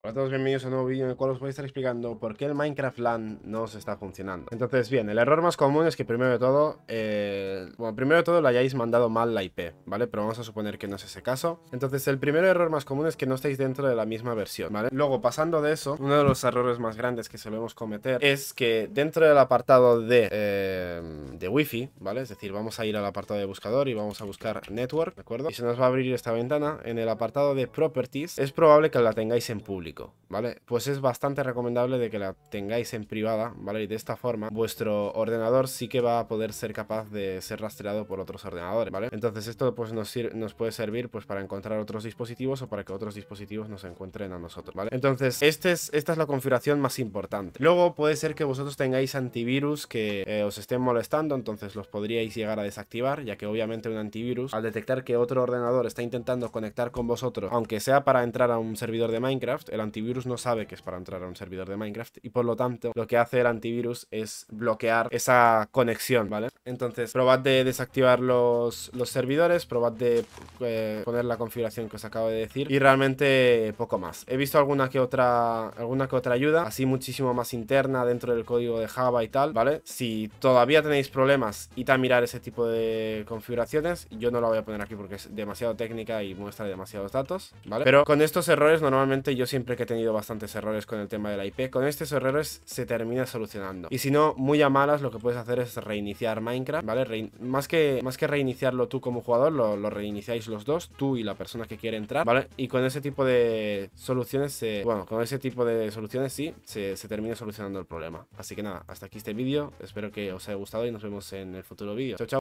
Hola a todos, bienvenidos a un nuevo vídeo en el cual os voy a estar explicando por qué el Minecraft LAN no se está funcionando. Entonces, bien, el error más común es que primero de todo, eh, bueno, primero de todo le hayáis mandado mal la IP, ¿vale? Pero vamos a suponer que no es ese caso. Entonces, el primer error más común es que no estáis dentro de la misma versión, ¿vale? Luego, pasando de eso, uno de los errores más grandes que solemos cometer es que dentro del apartado de... Eh, wifi, ¿vale? Es decir, vamos a ir al apartado de buscador y vamos a buscar Network, ¿de acuerdo? Y se nos va a abrir esta ventana. En el apartado de Properties es probable que la tengáis en público, ¿vale? Pues es bastante recomendable de que la tengáis en privada, ¿vale? Y de esta forma vuestro ordenador sí que va a poder ser capaz de ser rastreado por otros ordenadores, ¿vale? Entonces esto pues nos, nos puede servir pues para encontrar otros dispositivos o para que otros dispositivos nos encuentren a nosotros, ¿vale? Entonces este es, esta es la configuración más importante. Luego puede ser que vosotros tengáis antivirus que eh, os estén molestando, entonces los podríais llegar a desactivar, ya que obviamente un antivirus, al detectar que otro ordenador está intentando conectar con vosotros, aunque sea para entrar a un servidor de Minecraft, el antivirus no sabe que es para entrar a un servidor de Minecraft y por lo tanto lo que hace el antivirus es bloquear esa conexión, ¿vale? Entonces, probad de desactivar los, servidores, probad de eh, poner la configuración que os acabo de decir y realmente poco más. He visto alguna que otra alguna que otra ayuda, así muchísimo más interna dentro del código de Java y tal, ¿vale? Si todavía tenéis problemas problemas y a mirar ese tipo de configuraciones. Yo no la voy a poner aquí porque es demasiado técnica y muestra demasiados datos, ¿vale? Pero con estos errores, normalmente yo siempre que he tenido bastantes errores con el tema de la IP, con estos errores se termina solucionando. Y si no, muy a malas, lo que puedes hacer es reiniciar Minecraft, ¿vale? más, que, más que reiniciarlo tú como jugador, lo, reiniciáis los dos, tú y la persona que quiere entrar, ¿vale? Y con ese tipo de soluciones, se, bueno, con ese tipo de soluciones sí, se termina solucionando el problema. Así que nada, hasta aquí este vídeo, espero que os haya gustado y nos vemos en el futuro vídeo. Chau chao.